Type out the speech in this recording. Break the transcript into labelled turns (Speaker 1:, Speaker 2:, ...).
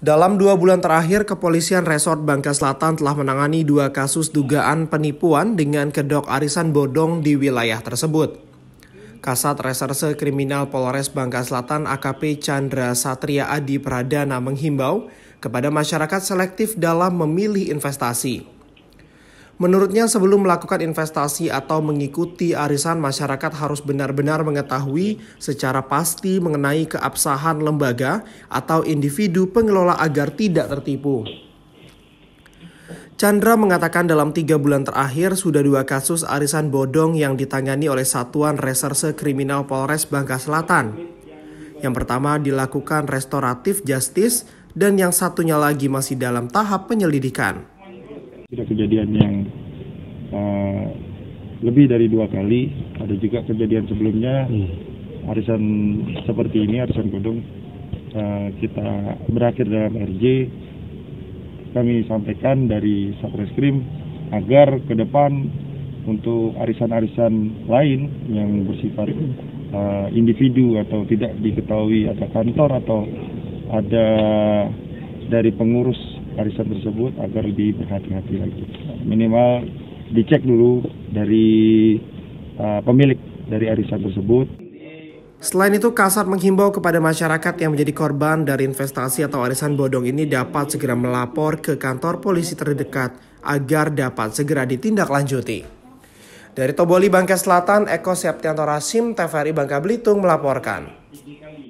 Speaker 1: Dalam dua bulan terakhir, kepolisian Resort Bangka Selatan telah menangani dua kasus dugaan penipuan dengan kedok arisan bodong di wilayah tersebut. Kasat Reserse Kriminal Polres Bangka Selatan AKP Chandra Satria Adi Pradana menghimbau kepada masyarakat selektif dalam memilih investasi. Menurutnya sebelum melakukan investasi atau mengikuti arisan masyarakat harus benar-benar mengetahui secara pasti mengenai keabsahan lembaga atau individu pengelola agar tidak tertipu. Chandra mengatakan dalam tiga bulan terakhir sudah dua kasus arisan bodong yang ditangani oleh Satuan Reserse Kriminal Polres Bangka Selatan. Yang pertama dilakukan restoratif justice dan yang satunya lagi masih dalam tahap penyelidikan. Ada
Speaker 2: kejadian yang uh, lebih dari dua kali ada juga kejadian sebelumnya hmm. arisan seperti ini arisan gedung uh, eh, kita berakhir dalam RJ kami sampaikan dari Satreskrim agar ke depan untuk arisan-arisan lain yang bersifat uh, individu atau tidak diketahui ada kantor atau ada dari pengurus arisan tersebut agar lebih berhati-hati lagi. Minimal dicek dulu dari uh, pemilik dari arisan tersebut.
Speaker 1: Selain itu, Kasat menghimbau kepada masyarakat yang menjadi korban dari investasi atau arisan bodong ini dapat segera melapor ke kantor polisi terdekat agar dapat segera ditindaklanjuti. Dari Toboli, Bangka Selatan, Eko Septianto Rasim, TVRI Bangka Belitung melaporkan.